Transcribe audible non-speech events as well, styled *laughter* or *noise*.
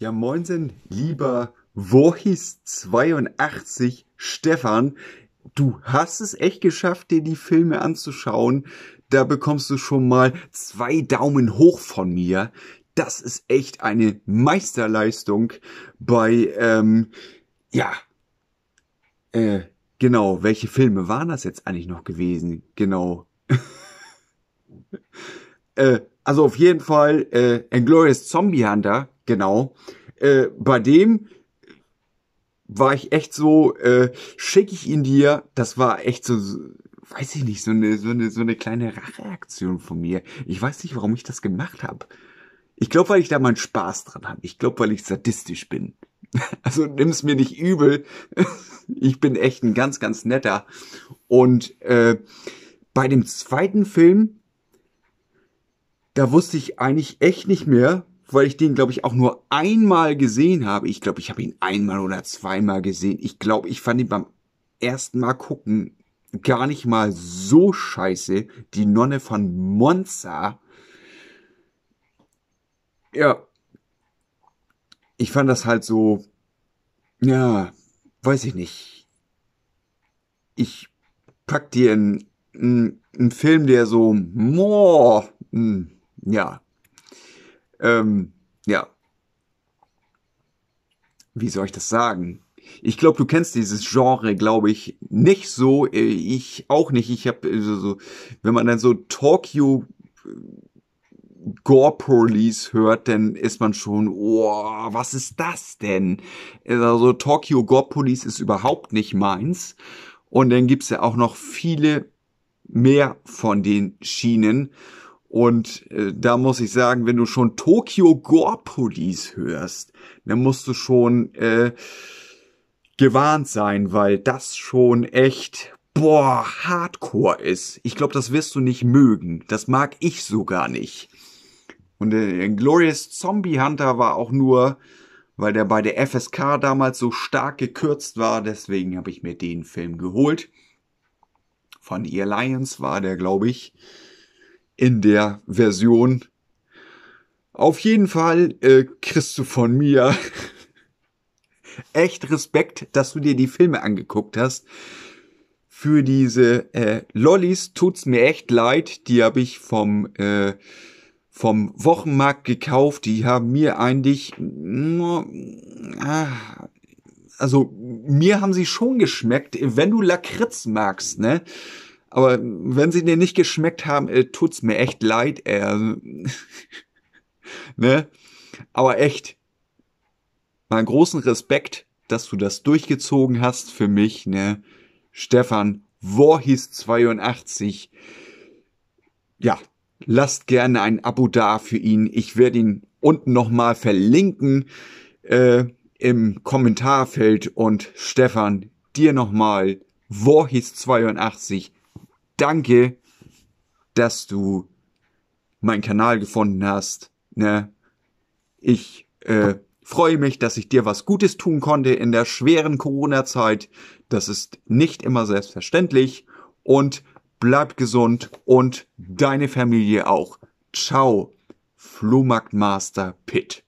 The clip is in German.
Ja, moinsen, lieber Wohis82 Stefan. Du hast es echt geschafft, dir die Filme anzuschauen. Da bekommst du schon mal zwei Daumen hoch von mir. Das ist echt eine Meisterleistung bei, ähm, ja, äh, genau, welche Filme waren das jetzt eigentlich noch gewesen? Genau. *laughs* äh, also auf jeden Fall, äh, Inglorious Zombie Hunter Genau. Äh, bei dem war ich echt so, äh, schicke ich ihn dir, das war echt so, weiß ich nicht, so eine, so eine, so eine kleine Racheaktion von mir. Ich weiß nicht, warum ich das gemacht habe. Ich glaube, weil ich da meinen Spaß dran habe. Ich glaube, weil ich sadistisch bin. *laughs* Also nimm's mir nicht übel. *laughs* Ich bin echt ein ganz, ganz netter. Und äh, bei dem zweiten Film, da wusste ich eigentlich echt nicht mehr, weil ich den, glaube ich, auch nur einmal gesehen habe. Ich glaube, ich habe ihn einmal oder zweimal gesehen. Ich glaube, ich fand ihn beim ersten Mal gucken gar nicht mal so scheiße. Die Nonne von Monza. Ja. Ich fand das halt so, ja, weiß ich nicht. Ich pack dir einen, einen, einen Film, der so, moah, hm, ja, ähm, ja. Wie soll ich das sagen? Ich glaube, du kennst dieses Genre, glaube ich, nicht so. Äh, ich auch nicht. Ich habe also so, wenn man dann so Tokyo äh, Gore Police hört, dann ist man schon, oh, was ist das denn? Also Tokyo Gore Police ist überhaupt nicht meins. Und dann gibt's ja auch noch viele mehr von den Schienen. Und äh, da muss ich sagen, wenn du schon Tokyo Gore Police hörst, dann musst du schon äh, gewarnt sein, weil das schon echt boah Hardcore ist. Ich glaube, das wirst du nicht mögen. Das mag ich so gar nicht. Und äh, Glorious Zombie Hunter war auch nur, weil der bei der FSK damals so stark gekürzt war. Deswegen habe ich mir den Film geholt. Von The Alliance war der, glaube ich in der Version. Auf jeden Fall äh, kriegst du von mir *laughs* echt Respekt, dass du dir die Filme angeguckt hast. Für diese äh, Lollis tut's mir echt leid. Die habe ich vom äh, vom Wochenmarkt gekauft. Die haben mir eigentlich mm, ah, also mir haben sie schon geschmeckt. Wenn du Lakritz magst, ne? Aber wenn sie dir nicht geschmeckt haben, äh, tut's mir echt leid, äh, *laughs* ne? Aber echt, meinen großen Respekt, dass du das durchgezogen hast für mich, ne? Stefan Vorhis 82. Ja, lasst gerne ein Abo da für ihn. Ich werde ihn unten nochmal verlinken äh, im Kommentarfeld. Und Stefan, dir nochmal Vorhis 82 danke, dass du meinen Kanal gefunden hast. Ne? Ich äh, freue mich, dass ich dir was Gutes tun konnte in der schweren Corona-Zeit. Das ist nicht immer selbstverständlich. Und bleib gesund und deine Familie auch. Ciao, Flohmarktmaster Pitt.